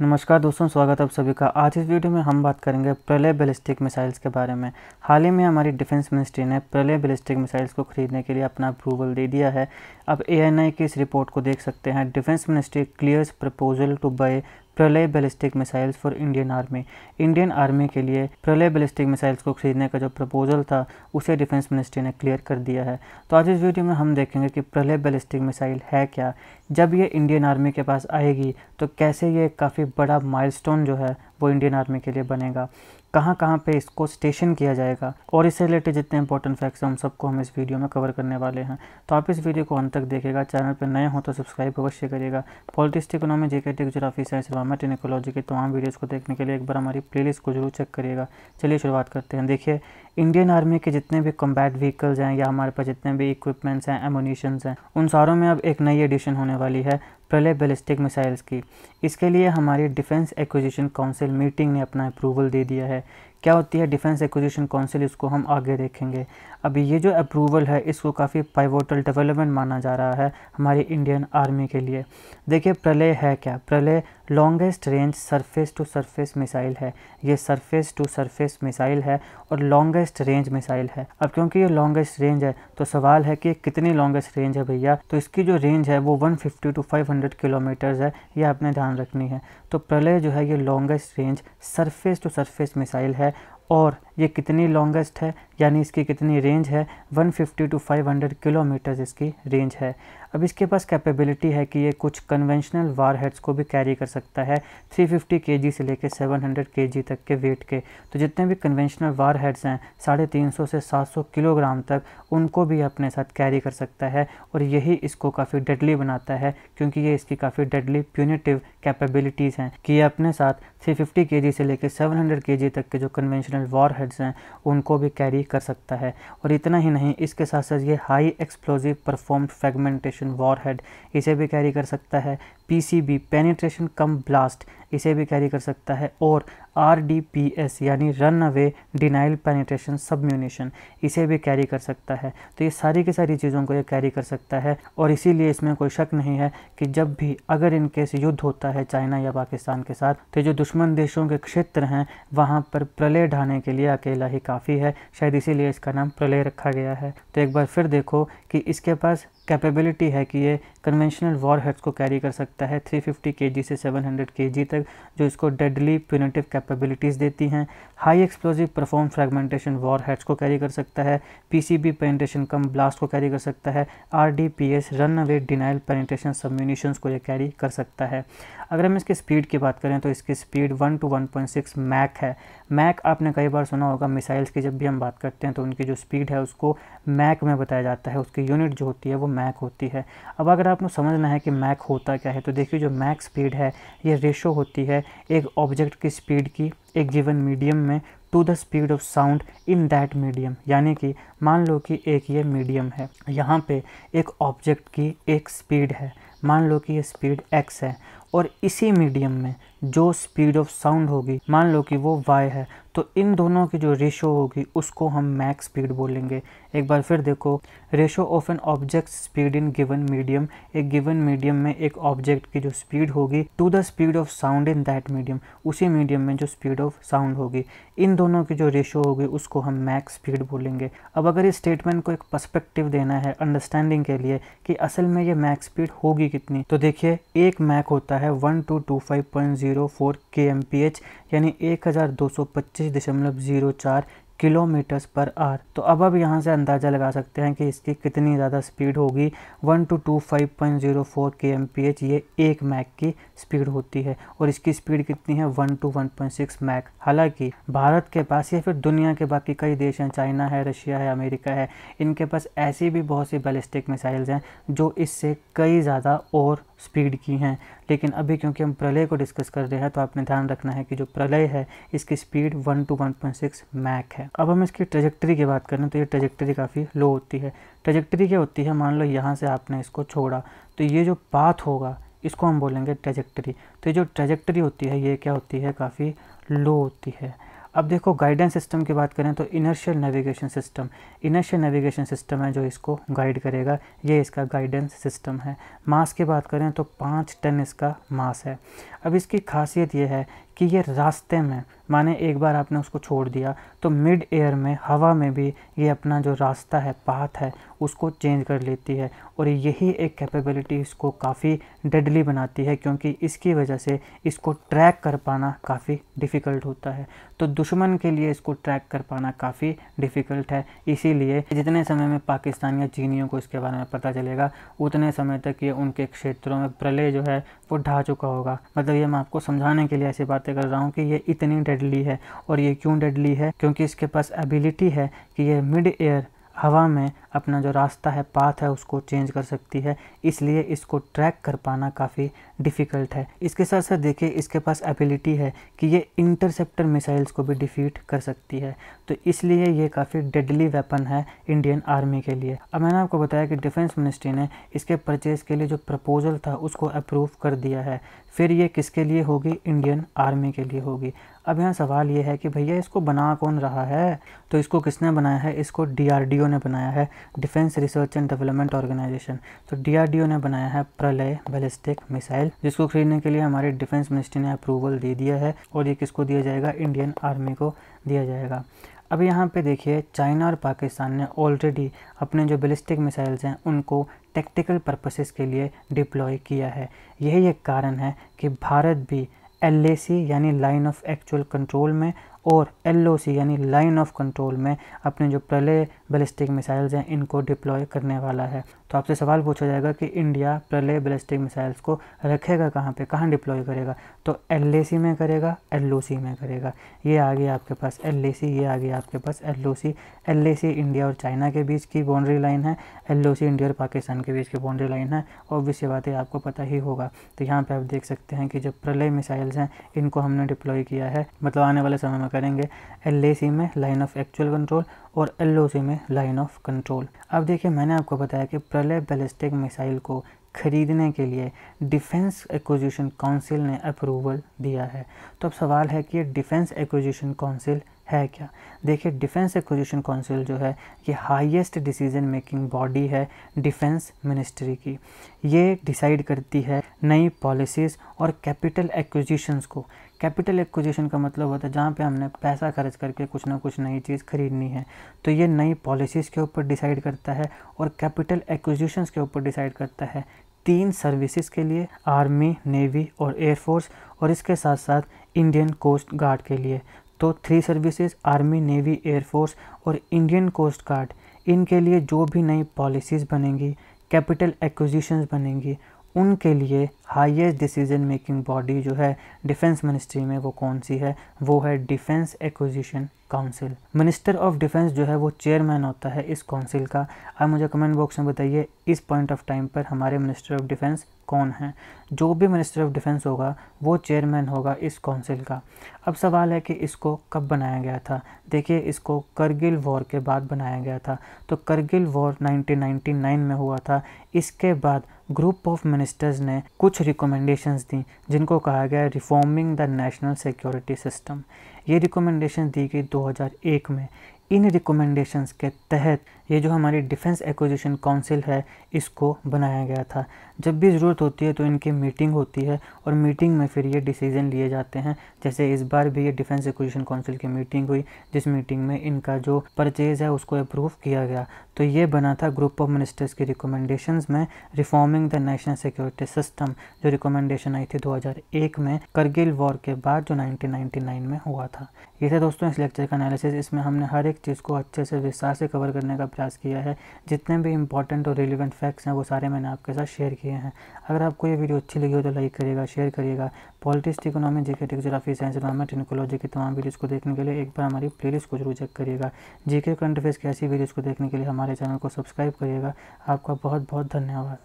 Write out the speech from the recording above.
नमस्कार दोस्तों स्वागत है आप सभी का आज इस वीडियो में हम बात करेंगे प्रलय बैलिस्टिक मिसाइल्स के बारे में हाल ही में हमारी डिफेंस मिनिस्ट्री ने प्रलय बैलिस्टिक मिसाइल्स को खरीदने के लिए अपना अप्रूवल दे दिया है अब ए की इस रिपोर्ट को देख सकते हैं defence ministry clears proposal to buy Pralay ballistic missiles for Indian army Indian army के लिए प्रलय बैलिस्टिक मिसाइल्स को खरीदने का जो प्रपोजल था उसे डिफेंस मिनिस्ट्री ने क्लियर कर दिया है तो आज इस वीडियो में हम देखेंगे कि प्रलय बैलिस्टिक मिसाइल है क्या जब ये इंडियन आर्मी के पास आएगी तो कैसे ये काफ़ी बड़ा माइल जो है वो इंडियन आर्मी के लिए बनेगा कहाँ कहाँ पे इसको स्टेशन किया जाएगा और इससे रिलेटेड जितने इंपॉर्टेंट फैक्ट्स हैं उन सबको हम इस वीडियो में कवर करने वाले हैं तो आप इस वीडियो को अंत तक देखेगा चैनल पर नए हो तो सब्सक्राइब अवश्य करिएगा politics economy J K T geography science इलामत एंड के तमाम वीडियोज़ को देखने के लिए एक बार हमारी प्ले को जरूर चेक करिएगा चलिए शुरुआत करते हैं देखिए इंडियन आर्मी के जितने भी कॉम्बैट व्हीकल्स हैं या हमारे पास जितने भी इक्विपमेंट्स हैं एमोनीशन हैं उन सारों में अब एक नई एडिशन होने वाली है प्रलय बैलिस्टिक मिसाइल्स की इसके लिए हमारी डिफेंस एक्विजिशन काउंसिल मीटिंग ने अपना अप्रूवल दे दिया है क्या होती है डिफेंस एक्विजिशन काउंसिल इसको हम आगे देखेंगे अभी ये जो अप्रूवल है इसको काफ़ी पाइवोटल डेवलपमेंट माना जा रहा है हमारी इंडियन आर्मी के लिए देखिए प्रलय है क्या Pralay longest range surface to surface missile है ये सरफेस टू सरफेस मिसाइल है और लॉन्गेस्ट रेंज मिसाइल है अब क्योंकि ये लॉन्गेस्ट रेंज है तो सवाल है कि कितनी लॉन्गेस्ट रेंज है भैया तो इसकी जो रेंज है वो वन टू फाइव किलोमीटर्स है ये आपने ध्यान रखनी है तो प्रलय जो है ये longest range surface to surface missile है or ये कितनी लॉन्गेस्ट है यानी इसकी कितनी रेंज है 150 टू 500 किलोमीटर्स इसकी रेंज है अब इसके पास कैपेबिलिटी है कि ये कुछ कन्वेंशनल वार हेड्स को भी कैरी कर सकता है 350 केजी से लेकर 700 केजी तक के वेट के तो जितने भी कन्वेंशनल वार हेड्स हैं साढ़े तीन से 700 किलोग्राम तक उनको भी अपने साथ कैरी कर सकता है और यही इसको काफ़ी डेडली बनाता है क्योंकि ये इसकी काफ़ी डेडली प्यूनिटिव कैपेबिलिटीज़ हैं कि ये अपने साथ थ्री फिफ्टी से लेकर सेवन हंड्रेड तक के जो कन्वेंशनल वार लिक्विड्स हैं उनको भी कैरी कर सकता है और इतना ही नहीं इसके साथ साथ ये high explosive perform fragmentation war head इसे भी कैरी कर सकता है पीसीबी पेनिट्रेशन कम ब्लास्ट इसे भी कैरी कर सकता है और आरडीपीएस यानी run away denial penetration submunition इसे भी कैरी कर सकता है तो ये सारी की सारी चीज़ों को ये कैरी कर सकता है और इसीलिए इसमें कोई शक नहीं है कि जब भी अगर इन केस युद्ध होता है चाइना या पाकिस्तान के साथ तो जो दुश्मन देशों के क्षेत्र हैं वहाँ पर प्रलय ढाने के लिए अकेला ही काफ़ी है शायद इसीलिए इसका नाम प्रलय रखा गया है तो एक बार फिर देखो कि इसके पास कैपेबिलिटी है कि ये कन्वेंशनल वॉर हेड्स को कैरी कर सकता सकता है 350 kg से 700 kg तक जो इसको डेडली प्यूनेटिव कैपेबिलिटीज़ देती हैं high explosive perform fragmentation war heads को कैरी कर सकता है पीसीबी पेनिट्रेशन कम ब्लास्ट को कैरी कर सकता है आरडीपीएस रन अवे डिनाइल सब सबम्यूनिशन को यह कैरी कर सकता है अगर हम इसकी स्पीड की बात करें तो इसकी speed one to one point six Mach है मैक आपने कई बार सुना होगा मिसाइल्स की जब भी हम बात करते हैं तो उनकी जो स्पीड है उसको मैक में बताया जाता है उसकी यूनिट जो होती है वो मैक होती है अब अगर आपको समझना है कि मैक होता क्या है तो तो देखिए जो मैक्स स्पीड है ये रेशो होती है एक ऑब्जेक्ट की स्पीड की एक गिवन मीडियम में to the speed of sound in that medium यानी कि मान लो कि एक ये मीडियम है यहाँ पे एक ऑब्जेक्ट की एक स्पीड है मान लो कि ये स्पीड एक्स है और इसी मीडियम में जो स्पीड ऑफ साउंड होगी मान लो कि वो y है तो इन दोनों की जो रेशो होगी उसको हम मैक्स स्पीड बोलेंगे एक बार फिर देखो ratio of an object speed in given medium एक गिवन मीडियम में एक ऑब्जेक्ट की जो स्पीड होगी to the speed of sound in that medium उसी मीडियम में जो स्पीड ऑफ साउंड होगी इन दोनों की जो रेशो होगी उसको हम मैक्स स्पीड बोलेंगे अब अगर इस स्टेटमेंट को एक पर्सपेक्टिव देना है अंडरस्टैंडिंग के लिए कि असल में ये मैक्स स्पीड होगी कितनी तो देखिए एक मैक होता है one two two five point zero zero four K M P H यानी एक हज़ार दो सौ पच्चीस दशमलव जीरो चार किलोमीटर्स पर आर तो अब आप यहाँ से अंदाज़ा लगा सकते हैं कि इसकी कितनी ज़्यादा स्पीड होगी one two two five point zero four K M P H ये एक मैक की स्पीड होती है और इसकी स्पीड कितनी है one to one point six Mach हालांकि भारत के पास या फिर दुनिया के बाकी कई देश हैं चाइना है रशिया है अमेरिका है इनके पास ऐसी भी बहुत सी बैलिस्टिक मिसाइल्स हैं जो इससे कई ज़्यादा और स्पीड की हैं लेकिन अभी क्योंकि हम प्रलय को डिस्कस कर रहे हैं तो आपने ध्यान रखना है कि जो प्रलय है इसकी speed one to one point six Mach है अब हम इसकी ट्रेजेक्टरी की बात करें तो ये ट्रेजेक्टरी काफ़ी लो होती है ट्रेजेक्टरी क्या होती है मान लो यहाँ से आपने इसको छोड़ा तो ये जो पाथ होगा इसको हम बोलेंगे ट्रेजेक्टरी तो ये जो ट्रेजेक्टरी होती है ये क्या होती है काफ़ी लो होती है अब देखो गाइडेंस सिस्टम की बात करें तो inertial navigation system inertial navigation system है जो इसको गाइड करेगा ये इसका गाइडेंस सिस्टम है मास की बात करें तो पाँच टन इसका मास है अब इसकी खासियत ये है कि ये रास्ते में माने एक बार आपने उसको छोड़ दिया तो मिड एयर में हवा में भी ये अपना जो रास्ता है पाथ है उसको चेंज कर लेती है और यही एक कैपेबिलिटी इसको काफ़ी डेडली बनाती है क्योंकि इसकी वजह से इसको ट्रैक कर पाना काफ़ी डिफ़िकल्ट होता है तो दुश्मन के लिए इसको ट्रैक कर पाना काफ़ी डिफ़िकल्ट है इसीलिए जितने समय में पाकिस्तान या चीनियों को इसके बारे में पता चलेगा उतने समय तक ये उनके क्षेत्रों में प्रलय जो है वो ढा चुका होगा मतलब ये मैं आपको समझाने के लिए ऐसी बातें कर रहा हूँ कि ये इतनी डेडली है और ये क्यों डेडली है क्योंकि इसके पास एबिलिटी है कि ये मिड एयर हवा में अपना जो रास्ता है पाथ है उसको चेंज कर सकती है इसलिए इसको ट्रैक कर पाना काफ़ी डिफ़िकल्ट है इसके साथ साथ देखिए इसके पास एबिलिटी है कि ये इंटरसेप्टर मिसाइल्स को भी डिफ़ीट कर सकती है तो इसलिए ये काफ़ी डेडली वेपन है इंडियन आर्मी के लिए अब मैंने आपको बताया कि डिफेंस मिनिस्ट्री ने इसके परचेज़ के लिए जो प्रपोजल था उसको अप्रूव कर दिया है फिर ये किसके लिए होगी इंडियन आर्मी के लिए होगी अब यहाँ सवाल ये है कि भैया इसको बना कौन रहा है तो इसको किसने बनाया है इसको डीआरडीओ ने बनाया है defence research and development organisation तो डीआरडीओ ने बनाया है प्रलय बैलिस्टिक मिसाइल जिसको खरीदने के लिए हमारे डिफेंस मिनिस्ट्री ने अप्रूवल दे दिया है और ये किसको दिया जाएगा इंडियन आर्मी को दिया जाएगा अब यहाँ पे देखिए चाइना और पाकिस्तान ने ऑलरेडी अपने जो बैलिस्टिक मिसाइल्स हैं उनको टेक्टिकल पर्पसेस के लिए डिप्लॉय किया है यही एक कारण है कि भारत भी एल यानी लाइन ऑफ एक्चुअल कंट्रोल में और एल यानी लाइन ऑफ कंट्रोल में अपने जो प्रलय बैलिस्टिक मिसाइल्स हैं इनको डिप्लॉय करने वाला है तो आपसे सवाल पूछा जाएगा कि इंडिया प्रलय बैलिस्टिक मिसाइल्स को रखेगा कहाँ पे कहाँ डिप्लॉय करेगा तो एल में करेगा एल में करेगा ये आ गया आपके पास एल ये आ गया आपके पास एल ओ इंडिया और चाइना के बीच की बाउंड्री लाइन है एल इंडिया और पाकिस्तान के बीच की बाउंड्री लाइन है ऑब्वियस ये बातें आपको पता ही होगा तो यहाँ पर आप देख सकते हैं कि जो प्रलय मिसाइल्स हैं इनको हमने डिप्लॉय किया है मतलब आने वाले समय में इस्तेमाल करेंगे एल में लाइन ऑफ एक्चुअल कंट्रोल और एल में लाइन ऑफ कंट्रोल अब देखिए मैंने आपको बताया कि प्रलय बैलिस्टिक मिसाइल को खरीदने के लिए डिफेंस एक्विजिशन काउंसिल ने अप्रूवल दिया है तो अब सवाल है कि डिफेंस एक्विजिशन काउंसिल है क्या देखिए डिफेंस एक्विजिशन काउंसिल जो है ये हाईएस्ट डिसीजन मेकिंग बॉडी है डिफेंस मिनिस्ट्री की ये डिसाइड करती है नई पॉलिसीज़ और कैपिटल एक्विजिशंस को कैपिटल एक्विजिशन का मतलब होता है जहाँ पे हमने पैसा खर्च करके कुछ ना कुछ नई चीज़ खरीदनी है तो ये नई पॉलिसीज़ के ऊपर डिसाइड करता है और कैपिटल एक्विजिशंस के ऊपर डिसाइड करता है तीन सर्विसेज के लिए आर्मी नेवी और एयरफोर्स और इसके साथ साथ इंडियन कोस्ट गार्ड के लिए तो three services army navy air force और इंडियन कोस्ट गार्ड इनके लिए जो भी नई पॉलिसीज़ बनेंगी कैपिटल एक्विजिशंस बनेंगी उनके लिए हाईएस्ट डिसीजन मेकिंग बॉडी जो है डिफेंस मिनिस्ट्री में वो कौन सी है वो है defence acquisition council minister of defence जो है वो चेयरमैन होता है इस काउंसिल का आप मुझे कमेंट बॉक्स में बताइए इस पॉइंट ऑफ टाइम पर हमारे मिनिस्टर ऑफ डिफेंस कौन है जो भी मिनिस्टर ऑफ डिफेंस होगा वो चेयरमैन होगा इस काउंसिल का अब सवाल है कि इसको कब बनाया गया था देखिए इसको करगिल वॉर के बाद बनाया गया था तो करगिल वॉर 1999 में हुआ था इसके बाद ग्रुप ऑफ मिनिस्टर्स ने कुछ रिकमेंडेशंस दी जिनको कहा गया reforming the national security system ये रिकमेंडेशन दी गई 2001 में इन रिकमेंडेशंस के तहत ये जो हमारी डिफेंस एक्विजिशन काउंसिल है इसको बनाया गया था जब भी ज़रूरत होती है तो इनकी मीटिंग होती है और मीटिंग में फिर ये डिसीजन लिए जाते हैं जैसे इस बार भी ये डिफेंस एक्विजिशन काउंसिल की मीटिंग हुई जिस मीटिंग में इनका जो परचेज़ है उसको अप्रूव किया गया तो ये बना था ग्रुप ऑफ मिनिस्टर्स की रिकमेंडेशन में reforming the national security system जो रिकमेंडेशन आई थी दो में करगिल वॉर के बाद जो नाइनटीन में हुआ था था ये था दोस्तों इस लेक्चर का एनालिसिस इसमें हमने हर एक चीज़ को अच्छे से विस्तार से कवर करने का प्रयास किया है जितने भी इंपॉर्टेंट और रिलेवेंट फैक्ट्स हैं वो सारे मैंने आपके साथ शेयर किए हैं अगर आपको ये वीडियो अच्छी लगी हो तो लाइक करिएगा शेयर करिएगा पॉलिटिक्स इकोनॉमी जी के जोग्राफी साइंस इन्वायरमेंट इकोलॉजी की तमाम वीडियोज़ को देखने के लिए एक बार हमारी प्ले को जरूर चेक करिएगा जी के करंट अफेयर्स की ऐसी वीडियोज़ को देखने के लिए हमारे चैनल को सब्सक्राइब करिएगा आपका बहुत बहुत धन्यवाद